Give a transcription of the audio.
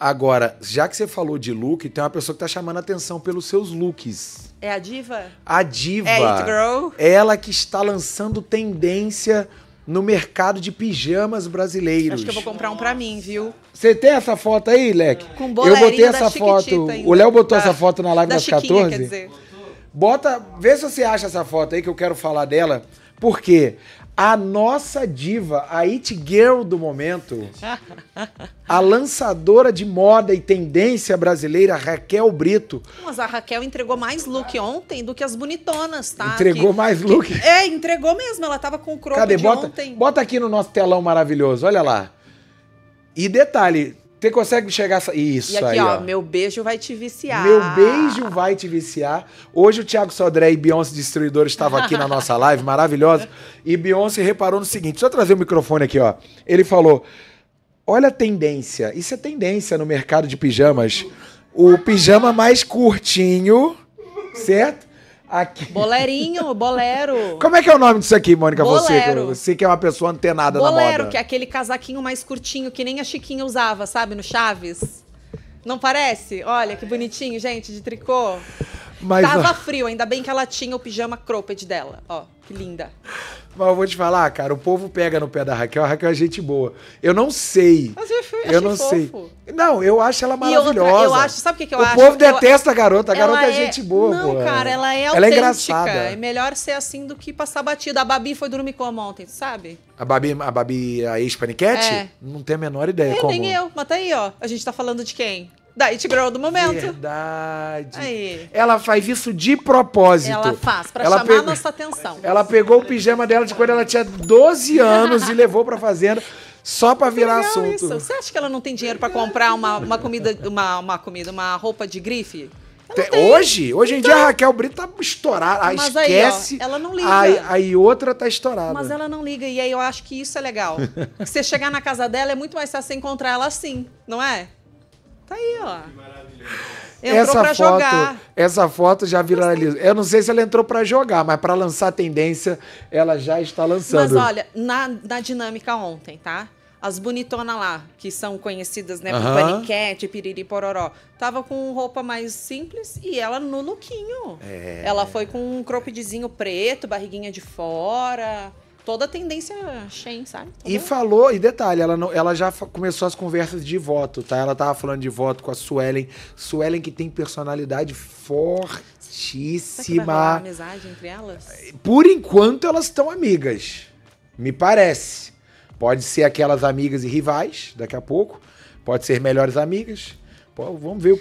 Agora, já que você falou de look, tem uma pessoa que tá chamando a atenção pelos seus looks. É a diva? A diva. É It Girl? Ela que está lançando tendência no mercado de pijamas brasileiros. Acho que eu vou comprar um para mim, viu? Você tem essa foto aí, Leque? Com Eu botei essa foto. O Léo botou da, essa foto na live da das 14. Quer dizer. Bota, vê se você acha essa foto aí que eu quero falar dela, porque a nossa diva, a it girl do momento, a lançadora de moda e tendência brasileira Raquel Brito. Mas a Raquel entregou mais look ontem do que as bonitonas, tá? Entregou que, mais look? Que, é, entregou mesmo, ela tava com o croco Cadê? de bota, ontem. Bota aqui no nosso telão maravilhoso, olha lá. E detalhe, você consegue chegar. Isso, E aqui, aí, ó, ó, meu beijo vai te viciar. Meu beijo vai te viciar. Hoje o Thiago Sodré e Beyoncé Destruidor estavam aqui na nossa live, maravilhosa. E Beyoncé reparou no seguinte: deixa eu trazer o microfone aqui, ó. Ele falou: olha a tendência. Isso é tendência no mercado de pijamas. O pijama mais curtinho, certo? Aqui. Bolerinho, bolero. Como é que é o nome disso aqui, Mônica Bolero. Você, você que é uma pessoa antenada bolero, na moda. Bolero, que é aquele casaquinho mais curtinho que nem a Chiquinha usava, sabe, no Chaves. Não parece? Olha que bonitinho, gente, de tricô. Mas, Tava ó... frio, ainda bem que ela tinha o pijama cropped dela, ó. Que linda. Mas eu vou te falar, cara, o povo pega no pé da Raquel, a Raquel é gente boa. Eu não sei. Mas eu, fui, eu não fofo. sei. Não, eu acho ela maravilhosa. Outra, eu acho, sabe o que, que eu o acho? O povo detesta eu... a garota, a ela garota é... é- gente boa, Não, cara, ela é autêntica. Ela é engraçada. É melhor ser assim do que passar batida. A Babi foi dormir com a ontem, sabe? A Babi, a Babi, a ex-paniquete? É. Não tem a menor ideia eu, é, como. Nem eu, mas tá aí, ó. A gente tá falando de quem? da It Girl do momento. Verdade. Aí. Ela faz isso de propósito. Ela faz, pra ela chamar a nossa atenção. Ela pegou o pijama dela de quando ela tinha 12 anos e levou pra fazenda só para virar assunto. Isso. Você acha que ela não tem dinheiro para comprar uma, uma comida, uma, uma comida, uma roupa de grife? Hoje, hoje em então, dia a Raquel Brito tá estourada. Ah, mas esquece. Aí, ó, ela não liga. Aí, aí outra tá estourada. Mas ela não liga. E aí eu acho que isso é legal. você chegar na casa dela é muito mais fácil você encontrar ela assim, não é? Tá aí, ó. essa foto, jogar. Essa foto já viralizou. Eu não sei se ela entrou para jogar, mas para lançar tendência, ela já está lançando. Mas olha, na, na dinâmica ontem, tá? As bonitonas lá, que são conhecidas, né, por paniquete, piriri, pororó. Tava com roupa mais simples e ela no lookinho. É. Ela foi com um croppedzinho preto, barriguinha de fora toda a tendência Shen, sabe? Toda... E falou, e detalhe, ela, não, ela já começou as conversas de voto, tá? Ela tava falando de voto com a Suelen. Suelen que tem personalidade fortíssima. Será que amizade entre elas? Por enquanto elas estão amigas, me parece. Pode ser aquelas amigas e rivais daqui a pouco. Pode ser melhores amigas. Pô, vamos ver o